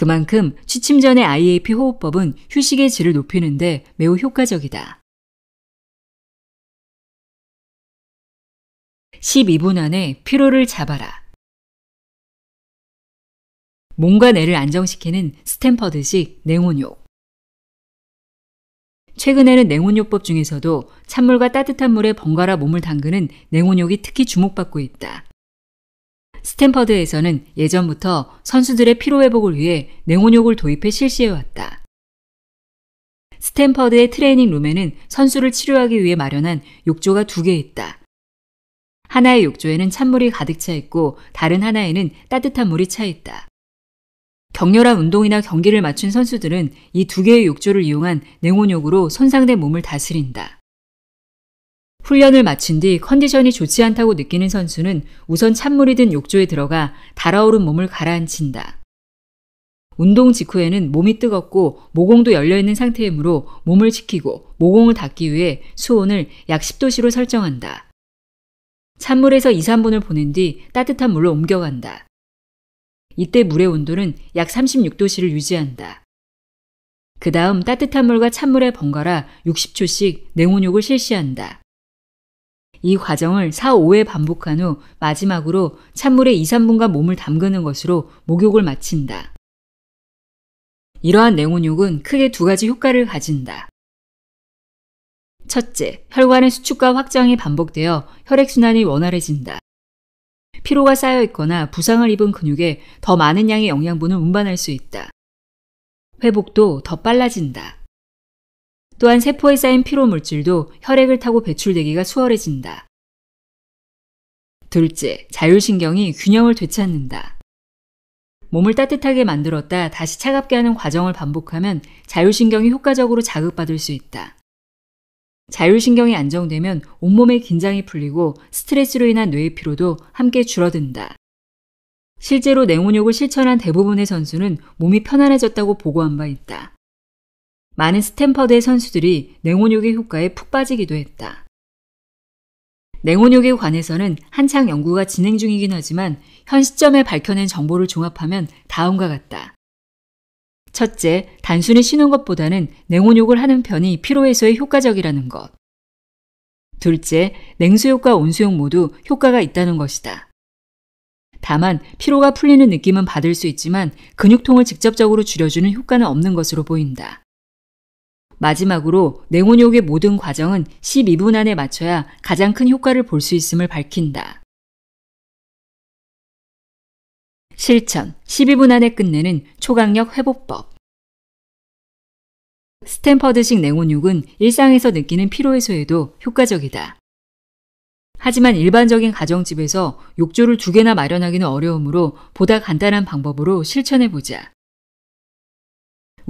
그만큼 취침 전의 IAP 호흡법은 휴식의 질을 높이는데 매우 효과적이다. 12분 안에 피로를 잡아라. 몸과 뇌를 안정시키는 스탠퍼드식 냉온욕 최근에는 냉온욕법 중에서도 찬물과 따뜻한 물에 번갈아 몸을 담그는 냉온욕이 특히 주목받고 있다. 스탠퍼드에서는 예전부터 선수들의 피로회복을 위해 냉온욕을 도입해 실시해왔다. 스탠퍼드의 트레이닝 룸에는 선수를 치료하기 위해 마련한 욕조가 두 개 있다. 하나의 욕조에는 찬물이 가득 차 있고 다른 하나에는 따뜻한 물이 차 있다. 격렬한 운동이나 경기를 마친 선수들은 이 두 개의 욕조를 이용한 냉온욕으로 손상된 몸을 다스린다. 훈련을 마친 뒤 컨디션이 좋지 않다고 느끼는 선수는 우선 찬물이 든 욕조에 들어가 달아오른 몸을 가라앉힌다. 운동 직후에는 몸이 뜨겁고 모공도 열려있는 상태이므로 몸을 식히고 모공을 닦기 위해 수온을 약 10도씨로 설정한다. 찬물에서 2, 3분을 보낸 뒤 따뜻한 물로 옮겨간다. 이때 물의 온도는 약 36도씨를 유지한다. 그 다음 따뜻한 물과 찬물에 번갈아 60초씩 냉온욕을 실시한다. 이 과정을 4, 5회 반복한 후 마지막으로 찬물에 2, 3분간 몸을 담그는 것으로 목욕을 마친다. 이러한 냉온욕은 크게 두 가지 효과를 가진다. 첫째, 혈관의 수축과 확장이 반복되어 혈액순환이 원활해진다. 피로가 쌓여 있거나 부상을 입은 근육에 더 많은 양의 영양분을 운반할 수 있다. 회복도 더 빨라진다. 또한 세포에 쌓인 피로 물질도 혈액을 타고 배출되기가 수월해진다. 둘째, 자율신경이 균형을 되찾는다. 몸을 따뜻하게 만들었다 다시 차갑게 하는 과정을 반복하면 자율신경이 효과적으로 자극받을 수 있다. 자율신경이 안정되면 온몸의 긴장이 풀리고 스트레스로 인한 뇌의 피로도 함께 줄어든다. 실제로 냉온욕을 실천한 대부분의 선수는 몸이 편안해졌다고 보고한 바 있다. 많은 스탠퍼드의 선수들이 냉온욕의 효과에 푹 빠지기도 했다. 냉온욕에 관해서는 한창 연구가 진행 중이긴 하지만 현 시점에 밝혀낸 정보를 종합하면 다음과 같다. 첫째, 단순히 쉬는 것보다는 냉온욕을 하는 편이 피로 해소에 효과적이라는 것. 둘째, 냉수욕과 온수욕 모두 효과가 있다는 것이다. 다만 피로가 풀리는 느낌은 받을 수 있지만 근육통을 직접적으로 줄여주는 효과는 없는 것으로 보인다. 마지막으로 냉온욕의 모든 과정은 12분 안에 맞춰야 가장 큰 효과를 볼 수 있음을 밝힌다. 실천 12분 안에 끝내는 초강력 회복법 스탠퍼드식 냉온욕은 일상에서 느끼는 피로 해소에도 효과적이다. 하지만 일반적인 가정집에서 욕조를 두 개나 마련하기는 어려우므로 보다 간단한 방법으로 실천해보자.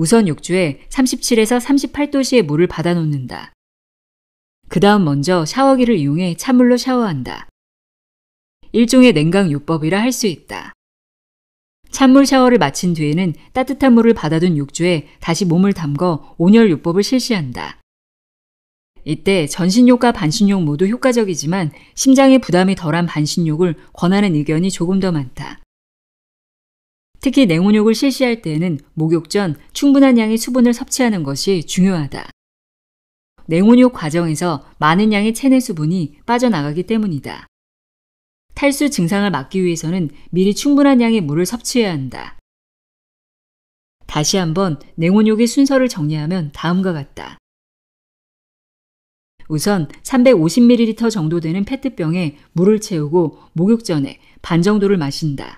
우선 욕조에 37에서 38도씨의 물을 받아 놓는다. 그 다음 먼저 샤워기를 이용해 찬물로 샤워한다. 일종의 냉각 요법이라 할 수 있다. 찬물 샤워를 마친 뒤에는 따뜻한 물을 받아둔 욕조에 다시 몸을 담궈 온열 요법을 실시한다. 이때 전신욕과 반신욕 모두 효과적이지만 심장에 부담이 덜한 반신욕을 권하는 의견이 조금 더 많다. 특히 냉온욕을 실시할 때에는 목욕 전 충분한 양의 수분을 섭취하는 것이 중요하다. 냉온욕 과정에서 많은 양의 체내 수분이 빠져나가기 때문이다. 탈수 증상을 막기 위해서는 미리 충분한 양의 물을 섭취해야 한다. 다시 한번 냉온욕의 순서를 정리하면 다음과 같다. 우선 350ml 정도 되는 페트병에 물을 채우고 목욕 전에 반 정도를 마신다.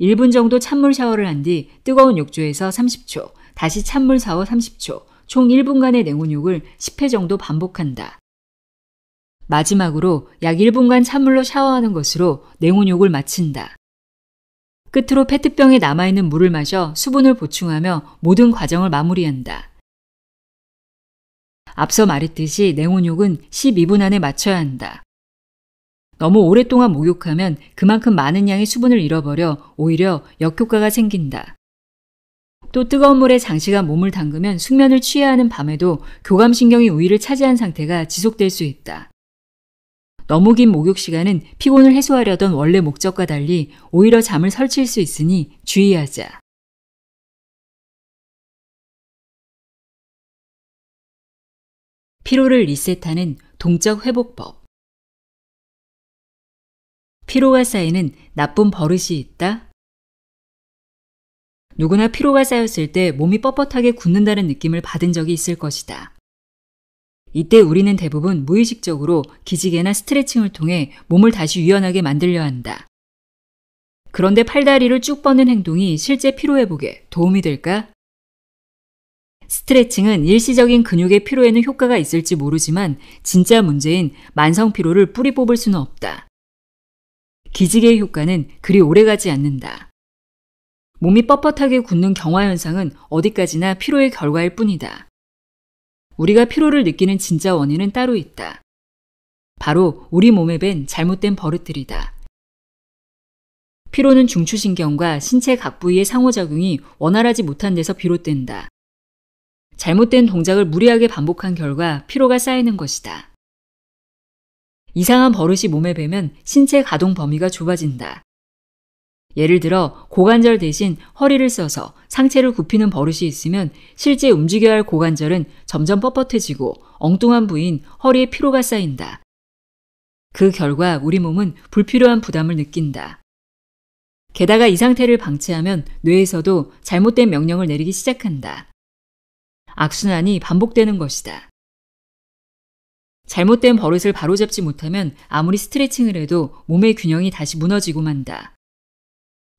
1분 정도 찬물 샤워를 한 뒤 뜨거운 욕조에서 30초, 다시 찬물 샤워 30초, 총 1분간의 냉온욕을 10회 정도 반복한다. 마지막으로 약 1분간 찬물로 샤워하는 것으로 냉온욕을 마친다. 끝으로 페트병에 남아있는 물을 마셔 수분을 보충하며 모든 과정을 마무리한다. 앞서 말했듯이 냉온욕은 12분 안에 마쳐야 한다. 너무 오랫동안 목욕하면 그만큼 많은 양의 수분을 잃어버려 오히려 역효과가 생긴다. 또 뜨거운 물에 장시간 몸을 담그면 숙면을 취해야 하는 밤에도 교감신경이 우위를 차지한 상태가 지속될 수 있다. 너무 긴 목욕 시간은 피곤을 해소하려던 원래 목적과 달리 오히려 잠을 설칠 수 있으니 주의하자. 피로를 리셋하는 동적 회복법. 피로가 쌓이는 나쁜 버릇이 있다. 누구나 피로가 쌓였을 때 몸이 뻣뻣하게 굳는다는 느낌을 받은 적이 있을 것이다. 이때 우리는 대부분 무의식적으로 기지개나 스트레칭을 통해 몸을 다시 유연하게 만들려 한다. 그런데 팔다리를 쭉 뻗는 행동이 실제 피로회복에 도움이 될까? 스트레칭은 일시적인 근육의 피로에는 효과가 있을지 모르지만 진짜 문제인 만성 피로를 뿌리 뽑을 수는 없다. 기지개의 효과는 그리 오래가지 않는다. 몸이 뻣뻣하게 굳는 경화 현상은 어디까지나 피로의 결과일 뿐이다. 우리가 피로를 느끼는 진짜 원인은 따로 있다. 바로 우리 몸에 밴 잘못된 버릇들이다. 피로는 중추신경과 신체 각 부위의 상호작용이 원활하지 못한 데서 비롯된다. 잘못된 동작을 무리하게 반복한 결과 피로가 쌓이는 것이다. 이상한 버릇이 몸에 배면 신체 가동 범위가 좁아진다. 예를 들어 고관절 대신 허리를 써서 상체를 굽히는 버릇이 있으면 실제 움직여야 할 고관절은 점점 뻣뻣해지고 엉뚱한 부인 위 허리에 피로가 쌓인다. 그 결과 우리 몸은 불필요한 부담을 느낀다. 게다가 이 상태를 방치하면 뇌에서도 잘못된 명령을 내리기 시작한다. 악순환이 반복되는 것이다. 잘못된 버릇을 바로잡지 못하면 아무리 스트레칭을 해도 몸의 균형이 다시 무너지고 만다.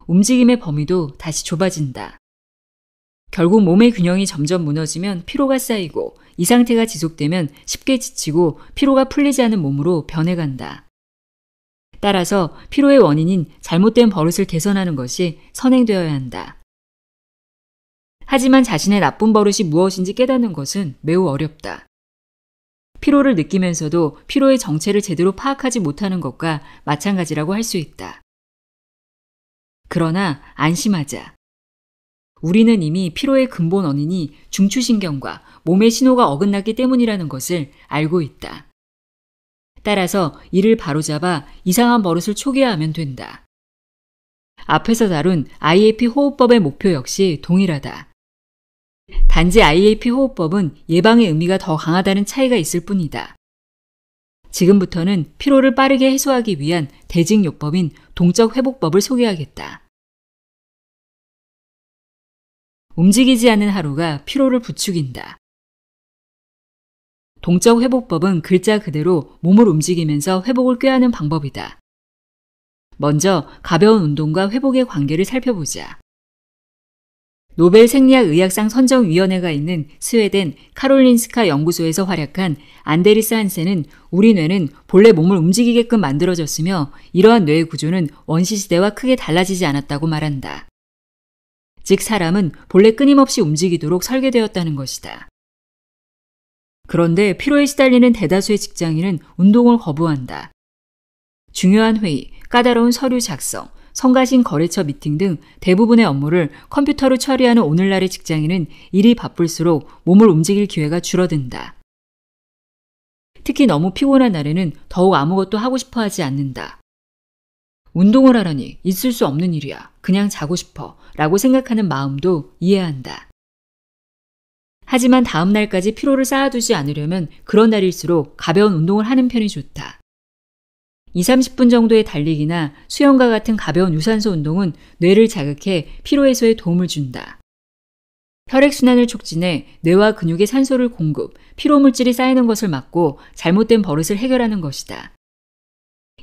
움직임의 범위도 다시 좁아진다. 결국 몸의 균형이 점점 무너지면 피로가 쌓이고 이 상태가 지속되면 쉽게 지치고 피로가 풀리지 않은 몸으로 변해간다. 따라서 피로의 원인인 잘못된 버릇을 개선하는 것이 선행되어야 한다. 하지만 자신의 나쁜 버릇이 무엇인지 깨닫는 것은 매우 어렵다. 피로를 느끼면서도 피로의 정체를 제대로 파악하지 못하는 것과 마찬가지라고 할 수 있다. 그러나 안심하자. 우리는 이미 피로의 근본 원인이 중추신경과 몸의 신호가 어긋났기 때문이라는 것을 알고 있다. 따라서 이를 바로잡아 이상한 버릇을 초기화하면 된다. 앞에서 다룬 IAP 호흡법의 목표 역시 동일하다. 단지 IAP 호흡법은 예방의 의미가 더 강하다는 차이가 있을 뿐이다. 지금부터는 피로를 빠르게 해소하기 위한 대증요법인 동적 회복법을 소개하겠다. 움직이지 않는 하루가 피로를 부추긴다. 동적 회복법은 글자 그대로 몸을 움직이면서 회복을 꾀하는 방법이다. 먼저 가벼운 운동과 회복의 관계를 살펴보자. 노벨 생리학의학상 선정위원회가 있는 스웨덴 카롤린스카 연구소에서 활약한 안데리스 한센은 우리 뇌는 본래 몸을 움직이게끔 만들어졌으며 이러한 뇌의 구조는 원시시대와 크게 달라지지 않았다고 말한다. 즉 사람은 본래 끊임없이 움직이도록 설계되었다는 것이다. 그런데 피로에 시달리는 대다수의 직장인은 운동을 거부한다. 중요한 회의, 까다로운 서류 작성, 성가신 거래처 미팅 등 대부분의 업무를 컴퓨터로 처리하는 오늘날의 직장인은 일이 바쁠수록 몸을 움직일 기회가 줄어든다. 특히 너무 피곤한 날에는 더욱 아무것도 하고 싶어 하지 않는다. 운동을 하라니 있을 수 없는 일이야. 그냥 자고 싶어. 라고 생각하는 마음도 이해한다. 하지만 다음날까지 피로를 쌓아두지 않으려면 그런 날일수록 가벼운 운동을 하는 편이 좋다. 20, 30분 정도의 달리기나 수영과 같은 가벼운 유산소 운동은 뇌를 자극해 피로 해소에 도움을 준다. 혈액순환을 촉진해 뇌와 근육에 산소를 공급, 피로물질이 쌓이는 것을 막고 잘못된 버릇을 해결하는 것이다.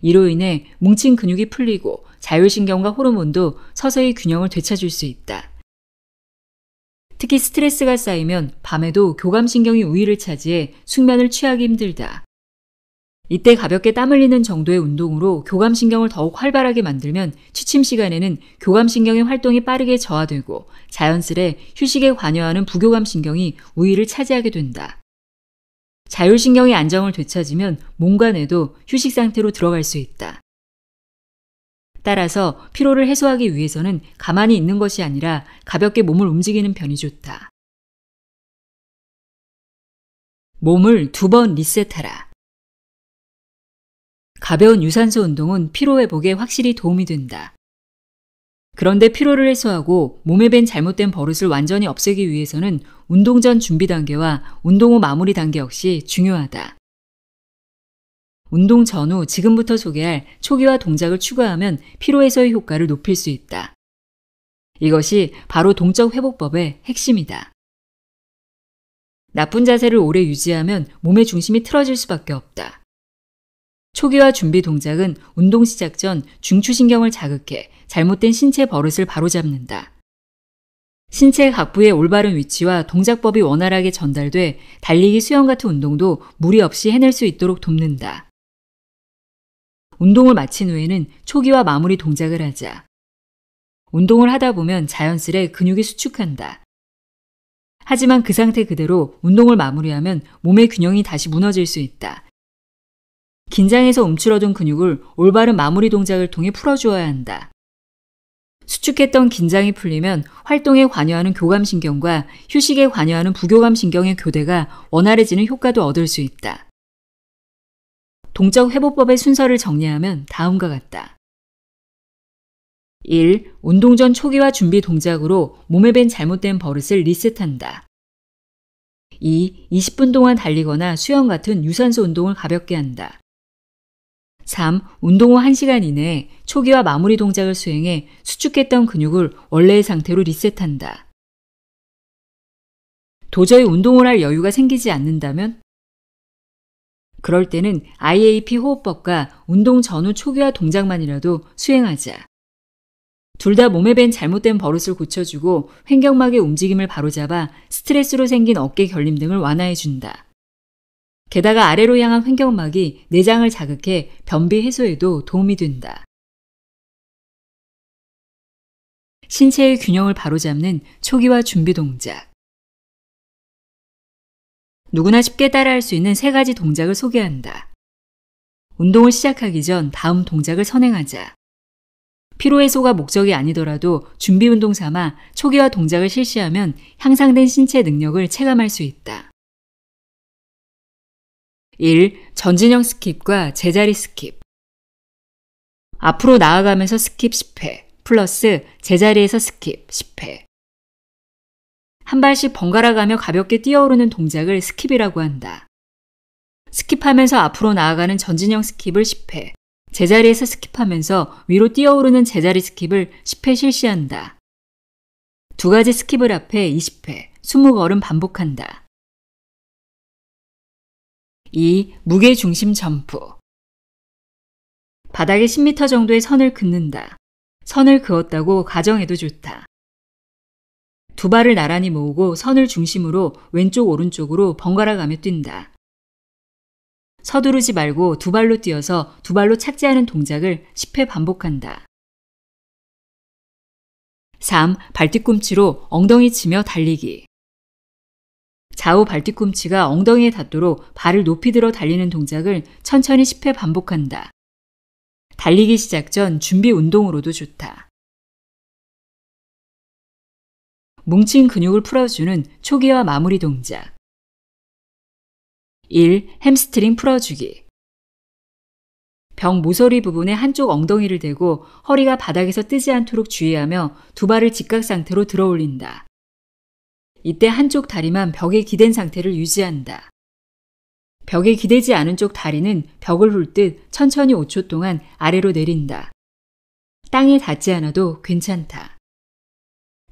이로 인해 뭉친 근육이 풀리고 자율신경과 호르몬도 서서히 균형을 되찾을 수 있다. 특히 스트레스가 쌓이면 밤에도 교감신경이 우위를 차지해 숙면을 취하기 힘들다. 이때 가볍게 땀 흘리는 정도의 운동으로 교감신경을 더욱 활발하게 만들면 취침 시간에는 교감신경의 활동이 빠르게 저하되고 자연스레 휴식에 관여하는 부교감신경이 우위를 차지하게 된다. 자율신경의 안정을 되찾으면 몸과 뇌도 휴식 상태로 들어갈 수 있다. 따라서 피로를 해소하기 위해서는 가만히 있는 것이 아니라 가볍게 몸을 움직이는 편이 좋다. 몸을 두 번 리셋하라. 가벼운 유산소 운동은 피로 회복에 확실히 도움이 된다. 그런데 피로를 해소하고 몸에 밴 잘못된 버릇을 완전히 없애기 위해서는 운동 전 준비 단계와 운동 후 마무리 단계 역시 중요하다. 운동 전후 지금부터 소개할 초기화 동작을 추가하면 피로 해소의 효과를 높일 수 있다. 이것이 바로 동적 회복법의 핵심이다. 나쁜 자세를 오래 유지하면 몸의 중심이 틀어질 수밖에 없다. 초기화 준비 동작은 운동 시작 전 중추신경을 자극해 잘못된 신체 버릇을 바로잡는다. 신체 각부의 올바른 위치와 동작법이 원활하게 전달돼 달리기 수영 같은 운동도 무리 없이 해낼 수 있도록 돕는다. 운동을 마친 후에는 초기화 마무리 동작을 하자. 운동을 하다 보면 자연스레 근육이 수축한다. 하지만 그 상태 그대로 운동을 마무리하면 몸의 균형이 다시 무너질 수 있다. 긴장해서 움츠러든 근육을 올바른 마무리 동작을 통해 풀어주어야 한다. 수축했던 긴장이 풀리면 활동에 관여하는 교감신경과 휴식에 관여하는 부교감신경의 교대가 원활해지는 효과도 얻을 수 있다. 동적 회복법의 순서를 정리하면 다음과 같다. 1. 운동 전 초기와 준비 동작으로 몸에 밴 잘못된 버릇을 리셋한다. 2. 20분 동안 달리거나 수영 같은 유산소 운동을 가볍게 한다. 3. 운동 후 1시간 이내에 초기와 마무리 동작을 수행해 수축했던 근육을 원래의 상태로 리셋한다. 도저히 운동을 할 여유가 생기지 않는다면 그럴 때는 IAP 호흡법과 운동 전후 초기화 동작만이라도 수행하자. 둘 다 몸에 밴 잘못된 버릇을 고쳐주고 횡격막의 움직임을 바로잡아 스트레스로 생긴 어깨 결림 등을 완화해준다. 게다가 아래로 향한 횡격막이 내장을 자극해 변비 해소에도 도움이 된다. 신체의 균형을 바로잡는 초기와 준비 동작. 누구나 쉽게 따라할 수 있는 세 가지 동작을 소개한다. 운동을 시작하기 전 다음 동작을 선행하자. 피로 해소가 목적이 아니더라도 준비 운동 삼아 초기화 동작을 실시하면 향상된 신체 능력을 체감할 수 있다. 1. 전진형 스킵과 제자리 스킵. 앞으로 나아가면서 스킵 10회, 플러스 제자리에서 스킵 10회. 한 발씩 번갈아 가며 가볍게 뛰어오르는 동작을 스킵이라고 한다. 스킵하면서 앞으로 나아가는 전진형 스킵을 10회, 제자리에서 스킵하면서 위로 뛰어오르는 제자리 스킵을 10회 실시한다. 두 가지 스킵을 앞에 20회, 20걸음 반복한다. 이 무게중심 점프. 바닥에 10m 정도의 선을 긋는다. 선을 그었다고 가정해도 좋다. 두 발을 나란히 모으고 선을 중심으로 왼쪽 오른쪽으로 번갈아 가며 뛴다. 서두르지 말고 두 발로 뛰어서 두 발로 착지하는 동작을 10회 반복한다. 3. 발뒤꿈치로 엉덩이 치며 달리기. 좌우 발뒤꿈치가 엉덩이에 닿도록 발을 높이 들어 달리는 동작을 천천히 10회 반복한다. 달리기 시작 전 준비 운동으로도 좋다. 뭉친 근육을 풀어주는 초기와 마무리 동작. 1. 햄스트링 풀어주기. 병 모서리 부분에 한쪽 엉덩이를 대고 허리가 바닥에서 뜨지 않도록 주의하며 두 발을 직각 상태로 들어 올린다. 이때 한쪽 다리만 벽에 기댄 상태를 유지한다. 벽에 기대지 않은 쪽 다리는 벽을 훑듯 천천히 5초 동안 아래로 내린다. 땅에 닿지 않아도 괜찮다.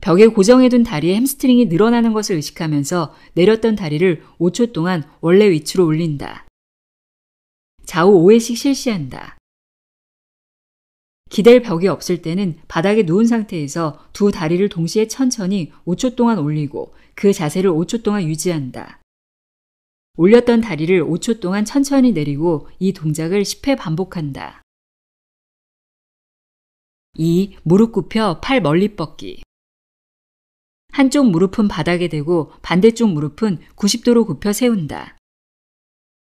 벽에 고정해둔 다리의 햄스트링이 늘어나는 것을 의식하면서 내렸던 다리를 5초 동안 원래 위치로 올린다. 좌우 5회씩 실시한다. 기댈 벽이 없을 때는 바닥에 누운 상태에서 두 다리를 동시에 천천히 5초 동안 올리고 그 자세를 5초 동안 유지한다. 올렸던 다리를 5초 동안 천천히 내리고 이 동작을 10회 반복한다. 2. 무릎 굽혀 팔 멀리 뻗기. 한쪽 무릎은 바닥에 대고 반대쪽 무릎은 90도로 굽혀 세운다.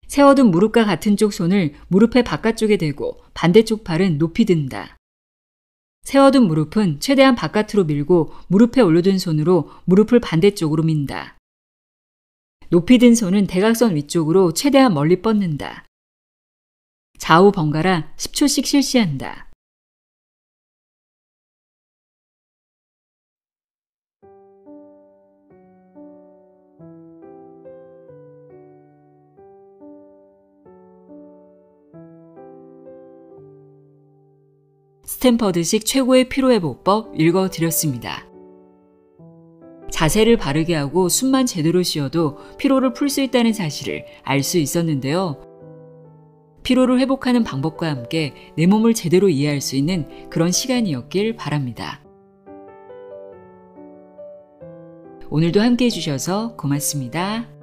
세워둔 무릎과 같은 쪽 손을 무릎의 바깥쪽에 대고 반대쪽 팔은 높이 든다. 세워둔 무릎은 최대한 바깥으로 밀고 무릎에 올려둔 손으로 무릎을 반대쪽으로 민다. 높이 든 손은 대각선 위쪽으로 최대한 멀리 뻗는다. 좌우 번갈아 10초씩 실시한다. 스탠퍼드식 최고의 피로회복법 읽어드렸습니다. 자세를 바르게 하고 숨만 제대로 쉬어도 피로를 풀 수 있다는 사실을 알 수 있었는데요. 피로를 회복하는 방법과 함께 내 몸을 제대로 이해할 수 있는 그런 시간이었길 바랍니다. 오늘도 함께 해주셔서 고맙습니다.